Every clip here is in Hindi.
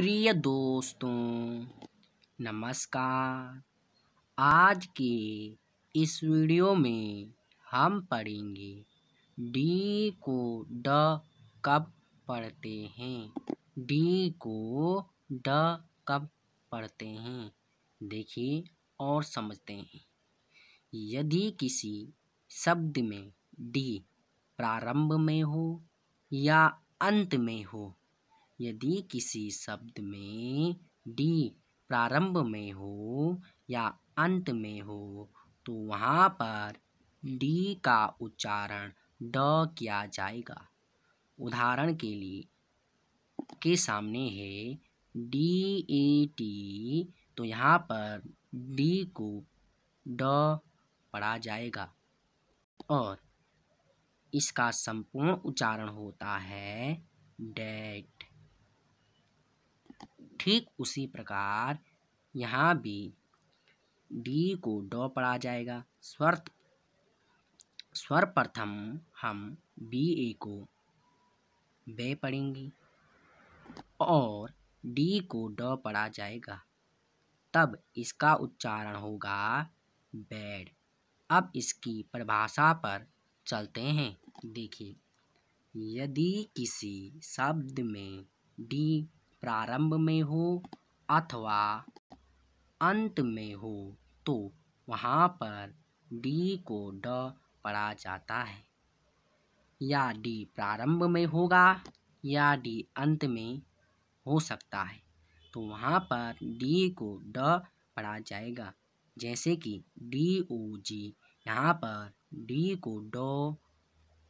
प्रिय दोस्तों नमस्कार आज के इस वीडियो में हम पढ़ेंगे डी को ड कब पढ़ते हैं डी को ड कब पढ़ते हैं देखिए और समझते हैं यदि किसी शब्द में डी प्रारंभ में हो या अंत में हो यदि किसी शब्द में डी प्रारंभ में हो या अंत में हो तो वहाँ पर डी का उच्चारण ड किया जाएगा उदाहरण के लिए के सामने है डी ए टी तो यहाँ पर डी को ड पढ़ा जाएगा और इसका संपूर्ण उच्चारण होता है डेट ठीक उसी प्रकार यहाँ भी डी को डॉ पढ़ा जाएगा स्वर स्वर प्रथम हम बी ए को बे पढ़ेंगे और डी को ड पढ़ा जाएगा तब इसका उच्चारण होगा बैड अब इसकी परिभाषा पर चलते हैं देखिए यदि किसी शब्द में डी प्रारंभ में हो अथवा अंत में हो तो वहाँ पर डी को ड पढ़ा जाता है या डी प्रारंभ में होगा या डी अंत में हो सकता है तो वहाँ पर डी को ड पढ़ा जाएगा जैसे कि डी ओ जी यहाँ पर डी को ड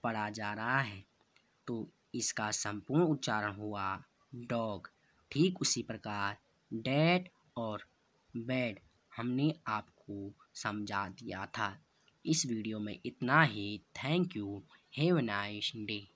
पढ़ा जा रहा है तो इसका संपूर्ण उच्चारण हुआ डॉग ठीक उसी प्रकार डेट और बेड हमने आपको समझा दिया था इस वीडियो में इतना ही thank you have nice day